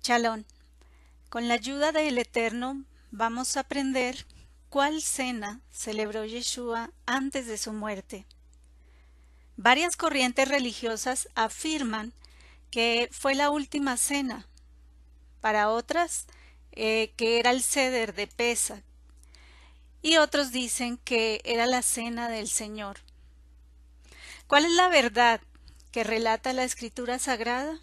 Chalón. Con la ayuda del Eterno vamos a aprender cuál cena celebró Yeshua antes de su muerte. Varias corrientes religiosas afirman que fue la última cena. Para otras, eh, que era el ceder de Pesa. Y otros dicen que era la cena del Señor. ¿Cuál es la verdad que relata la Escritura Sagrada?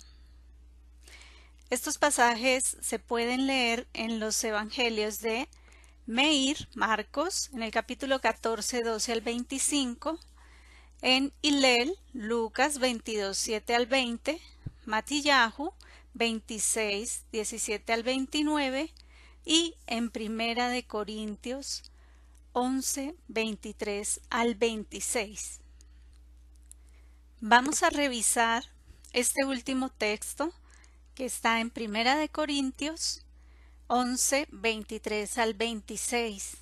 Estos pasajes se pueden leer en los evangelios de Meir, Marcos, en el capítulo 14, 12 al 25, en Ilel, Lucas 22, 7 al 20, Matillahu 26, 17 al 29 y en Primera de Corintios 11, 23 al 26. Vamos a revisar este último texto que está en Primera de Corintios 11, 23 al 26.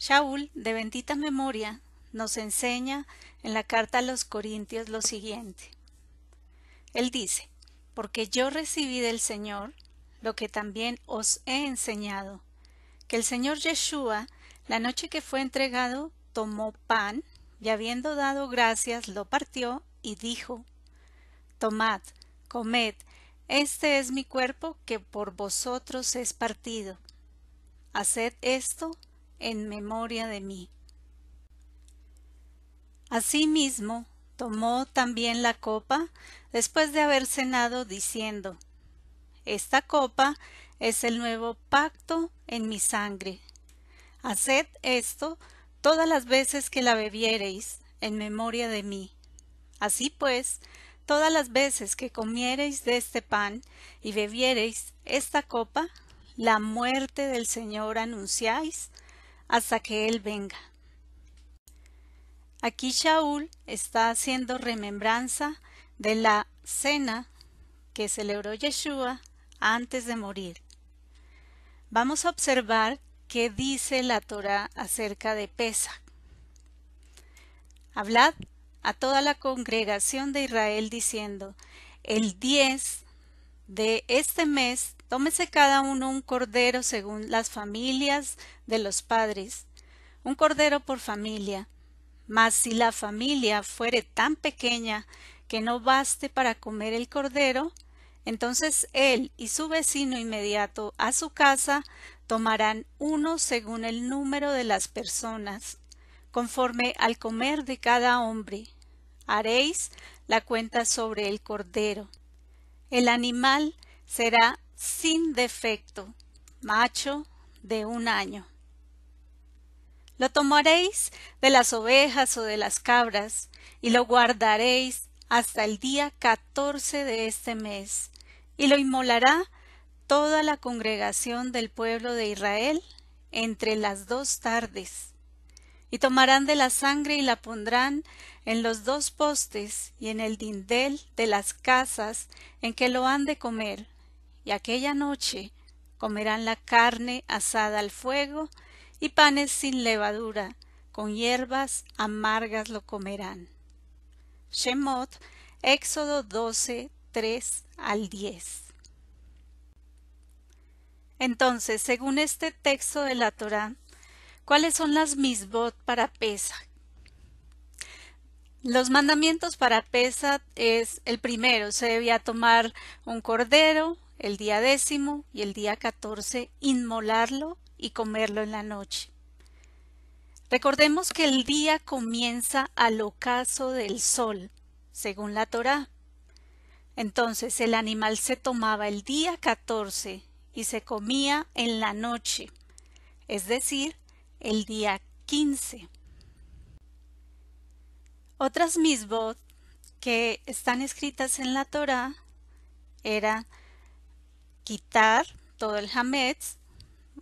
Shaul, de bendita memoria, nos enseña en la carta a los Corintios lo siguiente. Él dice, porque yo recibí del Señor lo que también os he enseñado, que el Señor Yeshua, la noche que fue entregado, tomó pan, y habiendo dado gracias, lo partió y dijo, Tomad, Comed, este es mi cuerpo que por vosotros es partido. Haced esto en memoria de mí. Asimismo, tomó también la copa después de haber cenado, diciendo, Esta copa es el nuevo pacto en mi sangre. Haced esto todas las veces que la bebiereis en memoria de mí. Así pues, Todas las veces que comiereis de este pan y bebiereis esta copa, la muerte del Señor anunciáis hasta que Él venga. Aquí Shaul está haciendo remembranza de la cena que celebró Yeshua antes de morir. Vamos a observar qué dice la Torá acerca de Pesach. Hablad a toda la congregación de Israel diciendo, el 10 de este mes, tómese cada uno un cordero según las familias de los padres, un cordero por familia. Mas si la familia fuere tan pequeña que no baste para comer el cordero, entonces él y su vecino inmediato a su casa tomarán uno según el número de las personas, conforme al comer de cada hombre haréis la cuenta sobre el cordero. El animal será sin defecto, macho de un año. Lo tomaréis de las ovejas o de las cabras y lo guardaréis hasta el día catorce de este mes, y lo inmolará toda la congregación del pueblo de Israel entre las dos tardes y tomarán de la sangre y la pondrán en los dos postes y en el dindel de las casas en que lo han de comer. Y aquella noche comerán la carne asada al fuego y panes sin levadura, con hierbas amargas lo comerán. Shemot, Éxodo 12, 3 al 10. Entonces, según este texto de la Torá, ¿Cuáles son las misbot para pesa? Los mandamientos para pesa es el primero, se debía tomar un cordero el día décimo y el día catorce, inmolarlo y comerlo en la noche. Recordemos que el día comienza al ocaso del sol, según la Torá. Entonces el animal se tomaba el día catorce y se comía en la noche, es decir, el día 15. Otras misbot que están escritas en la Torah era quitar todo el hametz,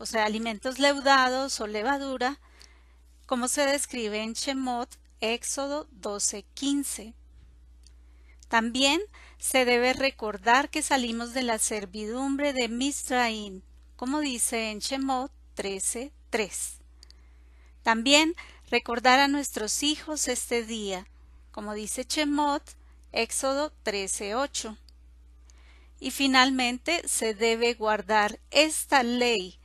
o sea, alimentos leudados o levadura, como se describe en Shemot, Éxodo 12:15. También se debe recordar que salimos de la servidumbre de Misraín, como dice en Shemot 13:3. También recordar a nuestros hijos este día, como dice Chemot, Éxodo 13:8. Y finalmente se debe guardar esta ley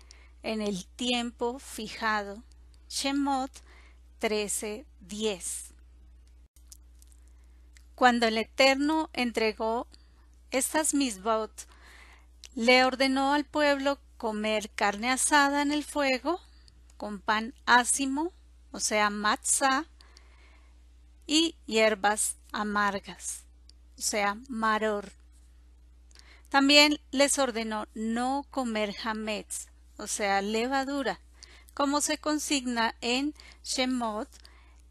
en el tiempo fijado. Shemot 13:10. Cuando el Eterno entregó estas misbot, le ordenó al pueblo comer carne asada en el fuego con pan ácimo, o sea, matzah, y hierbas amargas, o sea, maror. También les ordenó no comer hametz, o sea, levadura, como se consigna en Shemot,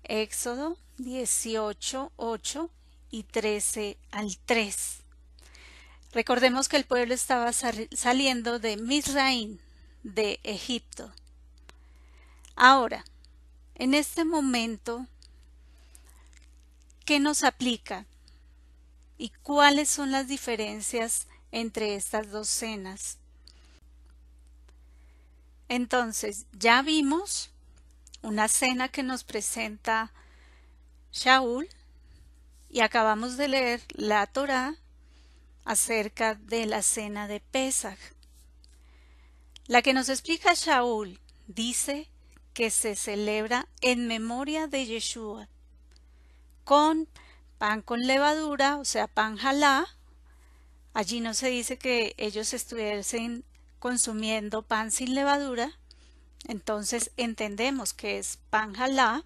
Éxodo 18, 8 y 13 al 3. Recordemos que el pueblo estaba saliendo de Misraín, de Egipto. Ahora, en este momento, ¿qué nos aplica? ¿Y cuáles son las diferencias entre estas dos cenas? Entonces, ya vimos una cena que nos presenta Shaul y acabamos de leer la Torá acerca de la cena de Pesach. La que nos explica Shaul dice que se celebra en memoria de Yeshua, con pan con levadura, o sea, pan jalá. Allí no se dice que ellos estuviesen consumiendo pan sin levadura, entonces entendemos que es pan jalá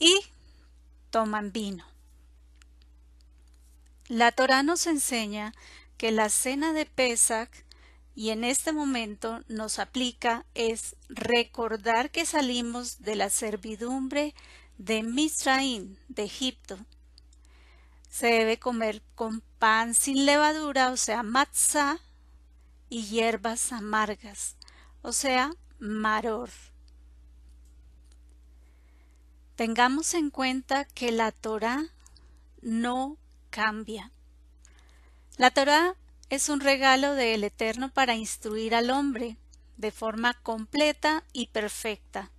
y toman vino. La Torá nos enseña que la cena de Pesach y en este momento nos aplica es recordar que salimos de la servidumbre de Misraín, de Egipto. Se debe comer con pan sin levadura, o sea, matzá, y hierbas amargas, o sea, maror. Tengamos en cuenta que la Torah no cambia. La Torah es un regalo del Eterno para instruir al hombre de forma completa y perfecta.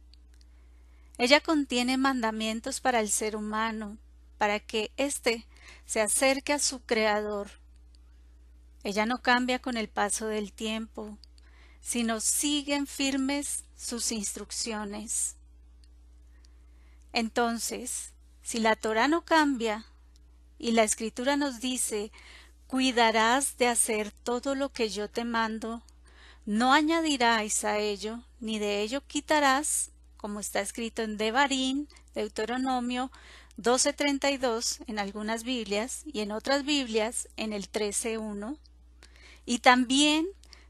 Ella contiene mandamientos para el ser humano, para que éste se acerque a su Creador. Ella no cambia con el paso del tiempo, sino siguen firmes sus instrucciones. Entonces, si la Torah no cambia y la Escritura nos dice cuidarás de hacer todo lo que yo te mando, no añadirás a ello, ni de ello quitarás, como está escrito en Devarín, Deuteronomio 12.32 en algunas Biblias y en otras Biblias en el 13.1. Y también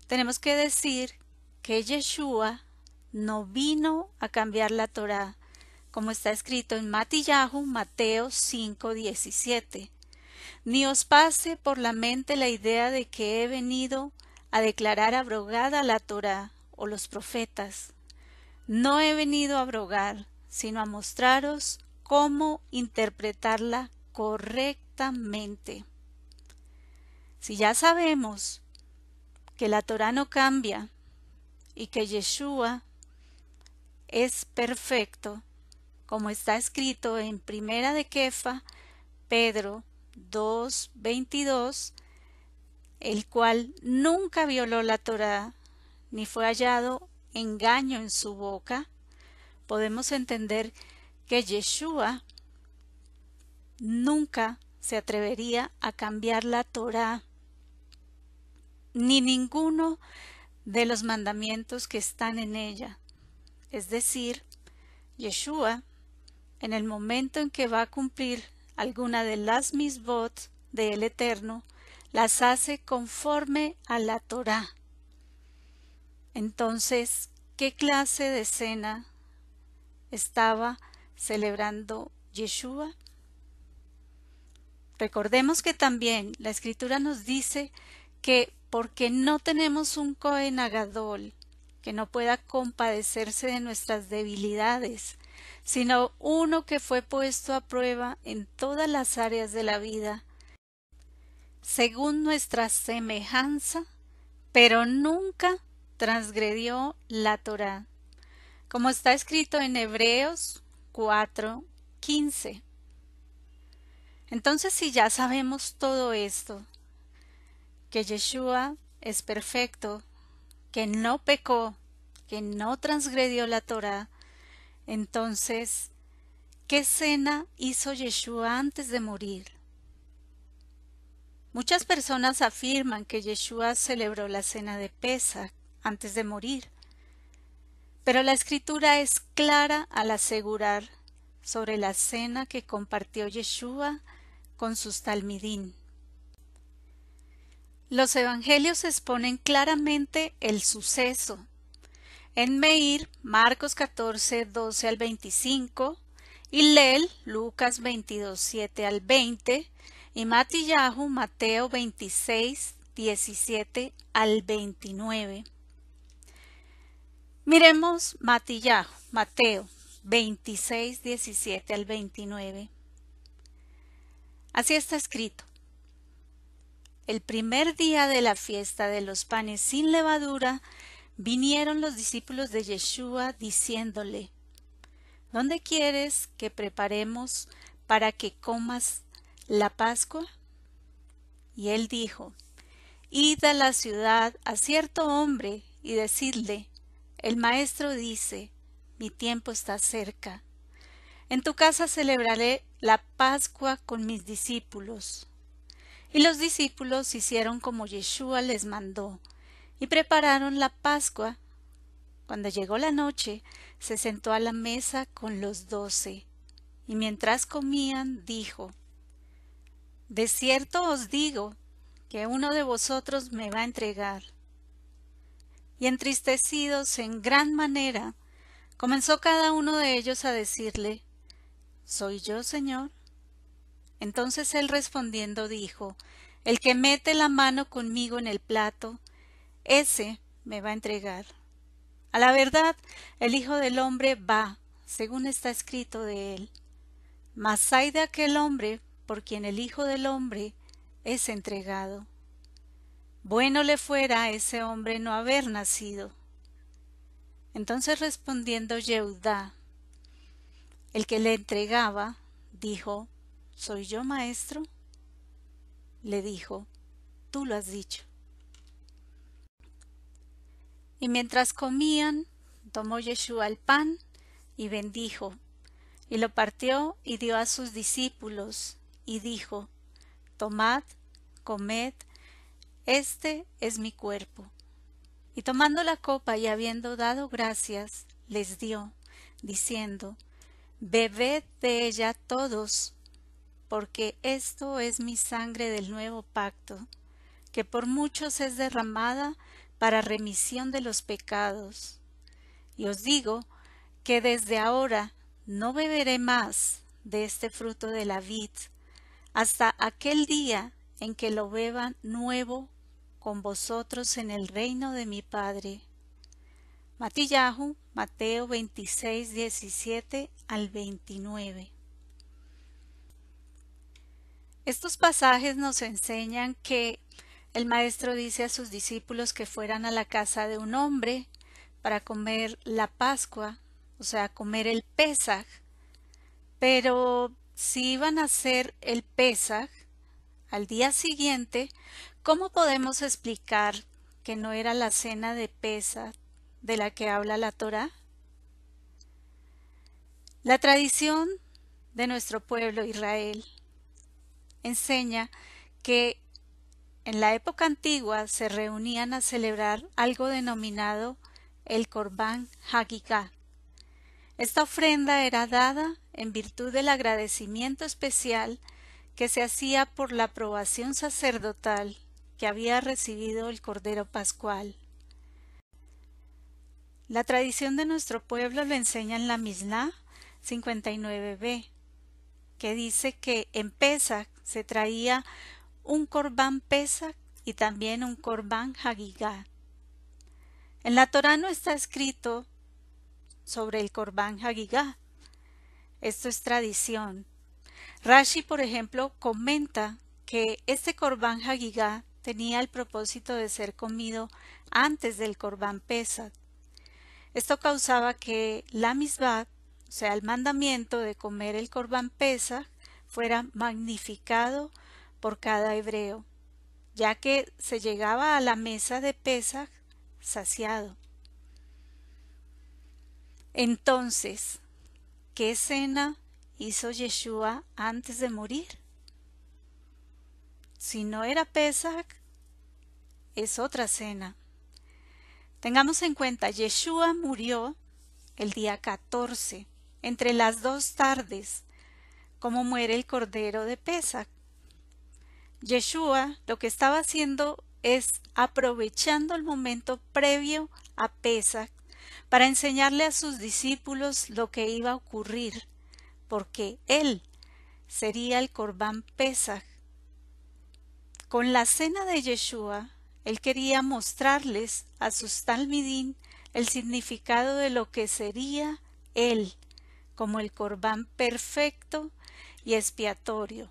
tenemos que decir que Yeshua no vino a cambiar la Torá, como está escrito en Matillahu, Mateo 5.17 ni os pase por la mente la idea de que he venido a declarar abrogada la Torá o los profetas. No he venido a abrogar, sino a mostraros cómo interpretarla correctamente. Si ya sabemos que la Torá no cambia y que Yeshua es perfecto, como está escrito en Primera de Kefa, Pedro 2.22, el cual nunca violó la Torá, ni fue hallado engaño en su boca, podemos entender que Yeshua nunca se atrevería a cambiar la Torá, ni ninguno de los mandamientos que están en ella. Es decir, Yeshua, en el momento en que va a cumplir alguna de las misbot del Eterno, las hace conforme a la Torá. Entonces, ¿qué clase de cena estaba celebrando Yeshua? Recordemos que también la escritura nos dice que porque no tenemos un Cohen Agadol que no pueda compadecerse de nuestras debilidades, sino uno que fue puesto a prueba en todas las áreas de la vida, según nuestra semejanza, pero nunca transgredió la Torá, como está escrito en Hebreos 4.15 Entonces, si ya sabemos todo esto, que Yeshua es perfecto, que no pecó, que no transgredió la Torá, entonces, ¿qué cena hizo Yeshua antes de morir? Muchas personas afirman que Yeshua celebró la cena de pesa antes de morir, pero la escritura es clara al asegurar sobre la cena que compartió Yeshua con sus talmidín. Los evangelios exponen claramente el suceso en Meir, Marcos 14, 12 al 25, y Lel, Lucas 22, 7 al 20, y Matillahu, Mateo 26, 17 al 29. Miremos Matillahu, Mateo 26, 17 al 29. Así está escrito. El primer día de la fiesta de los panes sin levadura, Vinieron los discípulos de Yeshua diciéndole, ¿Dónde quieres que preparemos para que comas la Pascua? Y él dijo, Id a la ciudad a cierto hombre y decidle, el maestro dice, mi tiempo está cerca. En tu casa celebraré la Pascua con mis discípulos. Y los discípulos hicieron como Yeshua les mandó, y prepararon la Pascua. Cuando llegó la noche, se sentó a la mesa con los doce, y mientras comían, dijo De cierto os digo que uno de vosotros me va a entregar. Y entristecidos en gran manera, comenzó cada uno de ellos a decirle ¿Soy yo, Señor? Entonces él respondiendo dijo El que mete la mano conmigo en el plato, ese me va a entregar. A la verdad, el Hijo del Hombre va, según está escrito de él. Mas hay de aquel hombre por quien el Hijo del Hombre es entregado. Bueno le fuera a ese hombre no haber nacido. Entonces respondiendo Yehudá, el que le entregaba, dijo, ¿Soy yo maestro? Le dijo, tú lo has dicho. Y mientras comían, tomó Yeshua el pan y bendijo, y lo partió y dio a sus discípulos, y dijo, Tomad, comed, este es mi cuerpo. Y tomando la copa y habiendo dado gracias, les dio, diciendo, Bebed de ella todos, porque esto es mi sangre del nuevo pacto, que por muchos es derramada para remisión de los pecados. Y os digo que desde ahora no beberé más de este fruto de la vid hasta aquel día en que lo beba nuevo con vosotros en el reino de mi Padre. Matillahu, Mateo 26, 17 al 29. Estos pasajes nos enseñan que el maestro dice a sus discípulos que fueran a la casa de un hombre para comer la Pascua, o sea, comer el Pesaj, pero si iban a hacer el Pesaj al día siguiente, ¿cómo podemos explicar que no era la cena de Pesaj de la que habla la Torá? La tradición de nuestro pueblo Israel enseña que en la época antigua se reunían a celebrar algo denominado el Corbán Hagigá. Esta ofrenda era dada en virtud del agradecimiento especial que se hacía por la aprobación sacerdotal que había recibido el Cordero Pascual. La tradición de nuestro pueblo lo enseña en la Misna 59b, que dice que en Pesach se traía un corbán pesa y también un corbán hagigá. En la Torá no está escrito sobre el corbán Hagigah, Esto es tradición. Rashi, por ejemplo, comenta que este corbán Hagigah tenía el propósito de ser comido antes del corbán pesa. Esto causaba que la misbah, o sea, el mandamiento de comer el corbán pesa, fuera magnificado por cada hebreo, ya que se llegaba a la mesa de Pesach saciado. Entonces, ¿qué cena hizo Yeshua antes de morir? Si no era Pesach, es otra cena. Tengamos en cuenta, Yeshua murió el día 14, entre las dos tardes, como muere el cordero de Pesach. Yeshua lo que estaba haciendo es aprovechando el momento previo a Pesach para enseñarle a sus discípulos lo que iba a ocurrir, porque él sería el Corbán Pesach. Con la cena de Yeshua, él quería mostrarles a sus talmidín el significado de lo que sería él, como el Corbán perfecto y expiatorio.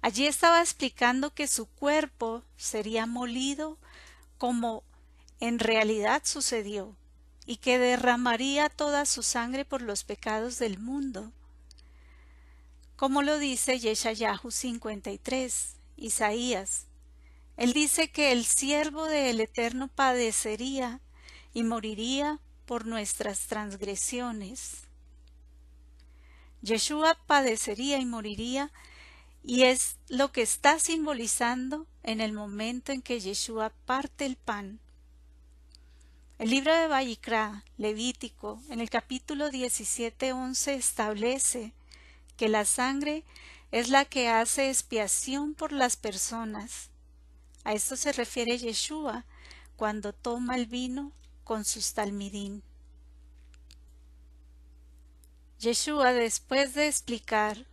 Allí estaba explicando que su cuerpo sería molido como en realidad sucedió, y que derramaría toda su sangre por los pecados del mundo. Como lo dice Yeshayahu 53, Isaías. Él dice que el siervo del Eterno padecería y moriría por nuestras transgresiones. Yeshua padecería y moriría y es lo que está simbolizando en el momento en que Yeshua parte el pan. El libro de Vallicrá, Levítico, en el capítulo 17:11 establece que la sangre es la que hace expiación por las personas. A esto se refiere Yeshua cuando toma el vino con sus talmidín. Yeshua, después de explicar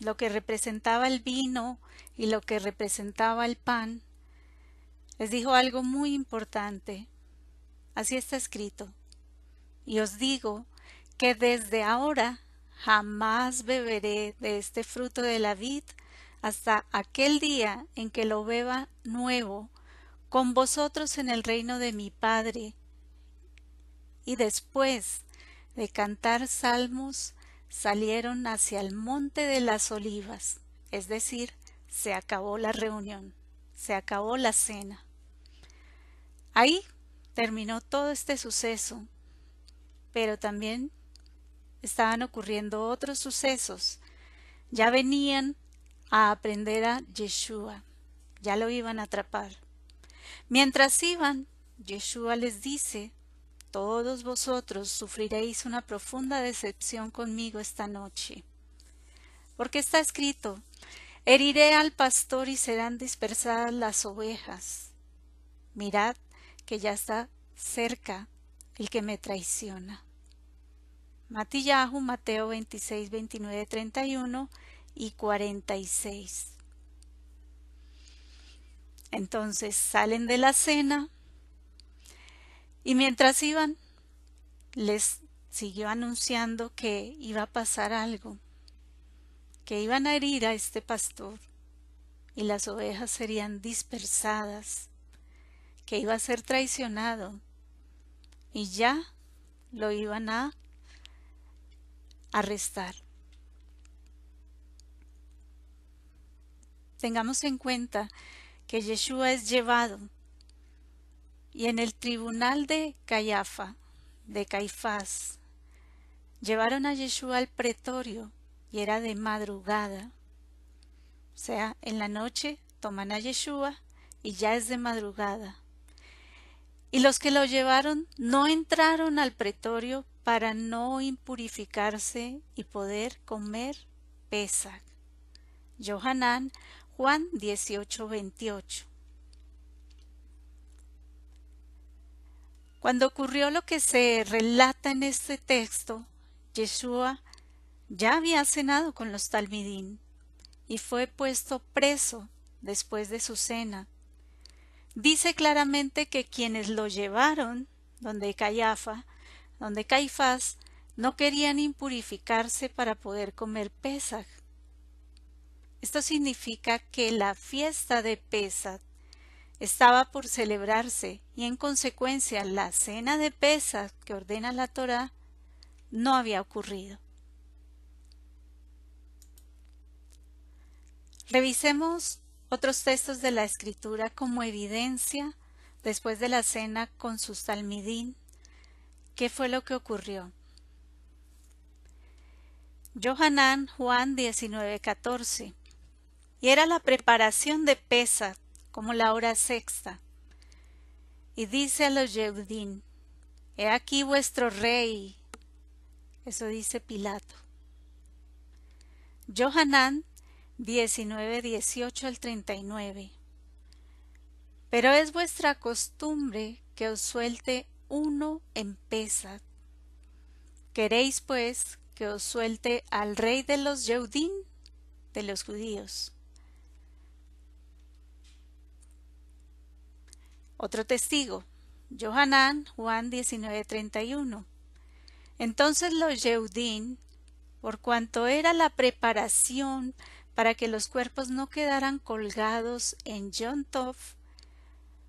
lo que representaba el vino y lo que representaba el pan, les dijo algo muy importante. Así está escrito. Y os digo que desde ahora jamás beberé de este fruto de la vid hasta aquel día en que lo beba nuevo con vosotros en el reino de mi Padre. Y después de cantar salmos, salieron hacia el monte de las olivas, es decir, se acabó la reunión, se acabó la cena. Ahí terminó todo este suceso, pero también estaban ocurriendo otros sucesos. Ya venían a aprender a Yeshua, ya lo iban a atrapar. Mientras iban, Yeshua les dice todos vosotros sufriréis una profunda decepción conmigo esta noche. Porque está escrito, heriré al pastor y serán dispersadas las ovejas. Mirad que ya está cerca el que me traiciona. Matillahu, Mateo 26, 29, 31 y 46. Entonces salen de la cena, y mientras iban, les siguió anunciando que iba a pasar algo, que iban a herir a este pastor y las ovejas serían dispersadas, que iba a ser traicionado y ya lo iban a arrestar. Tengamos en cuenta que Yeshua es llevado y en el tribunal de de Caifás, llevaron a Yeshua al pretorio y era de madrugada. O sea, en la noche toman a Yeshua y ya es de madrugada. Y los que lo llevaron no entraron al pretorio para no impurificarse y poder comer Pesach. Johanán, Juan 18, 28. Cuando ocurrió lo que se relata en este texto, Yeshua ya había cenado con los talmidín y fue puesto preso después de su cena. Dice claramente que quienes lo llevaron, donde donde Caifás, no querían impurificarse para poder comer Pesaj. Esto significa que la fiesta de Pesaj estaba por celebrarse y en consecuencia la cena de pesas que ordena la Torá no había ocurrido. Revisemos otros textos de la escritura como evidencia después de la cena con sus talmidín. ¿Qué fue lo que ocurrió? Johanán Juan 19:14 y era la preparación de pesas como la hora sexta. Y dice a los Yeudín, He aquí vuestro rey. Eso dice Pilato. Johanán 19, 18 al 39. Pero es vuestra costumbre que os suelte uno en pesad Queréis, pues, que os suelte al rey de los Yeudín, de los judíos. Otro testigo, Johanán, Juan 19:31. Entonces los Yeudín, por cuanto era la preparación para que los cuerpos no quedaran colgados en Yontov,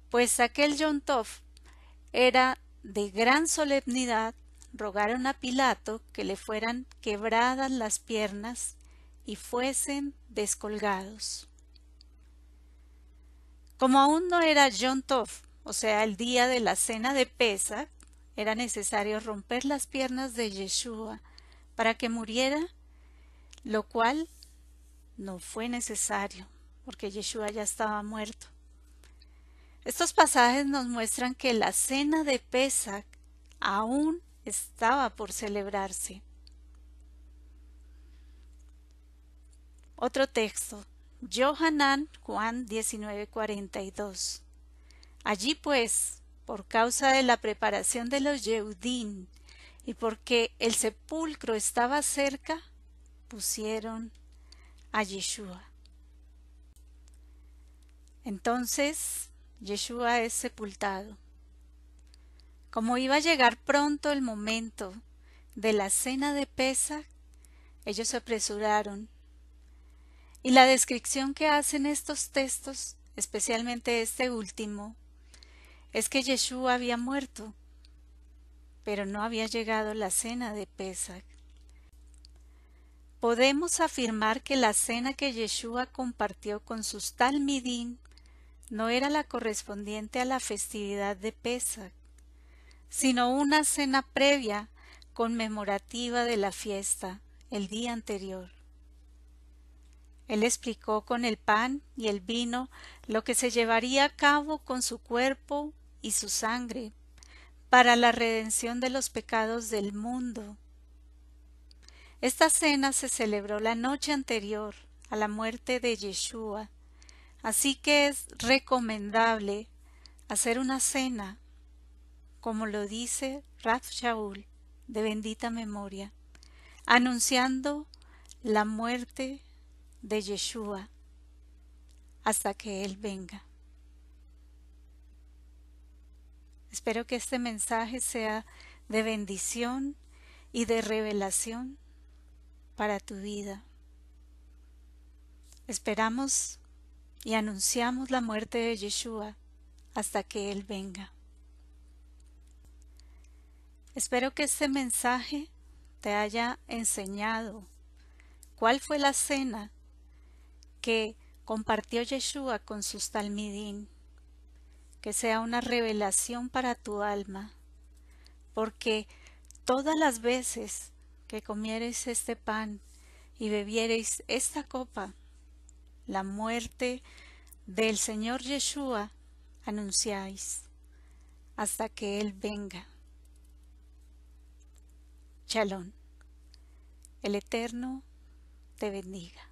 pues aquel Yontov era de gran solemnidad, rogaron a Pilato que le fueran quebradas las piernas y fuesen descolgados. Como aún no era Yom Tov, o sea, el día de la cena de Pesach, era necesario romper las piernas de Yeshua para que muriera, lo cual no fue necesario, porque Yeshua ya estaba muerto. Estos pasajes nos muestran que la cena de Pesach aún estaba por celebrarse. Otro texto, Johanan Juan 19:42. Allí pues, por causa de la preparación de los Yeudín y porque el sepulcro estaba cerca, pusieron a Yeshua. Entonces Yeshua es sepultado. Como iba a llegar pronto el momento de la cena de pesa, ellos se apresuraron y la descripción que hacen estos textos, especialmente este último, es que Yeshua había muerto, pero no había llegado la cena de Pesach. Podemos afirmar que la cena que Yeshua compartió con sus talmidín no era la correspondiente a la festividad de Pesach, sino una cena previa conmemorativa de la fiesta el día anterior. Él explicó con el pan y el vino lo que se llevaría a cabo con su cuerpo y su sangre para la redención de los pecados del mundo. Esta cena se celebró la noche anterior a la muerte de Yeshua, así que es recomendable hacer una cena, como lo dice Raf Shaul, de bendita memoria, anunciando la muerte de Yeshua hasta que Él venga. Espero que este mensaje sea de bendición y de revelación para tu vida. Esperamos y anunciamos la muerte de Yeshua hasta que Él venga. Espero que este mensaje te haya enseñado cuál fue la cena que compartió Yeshua con sus talmidín. Que sea una revelación para tu alma, porque todas las veces que comiereis este pan y bebiereis esta copa, la muerte del Señor Yeshua anunciáis hasta que Él venga. Chalón. El Eterno te bendiga.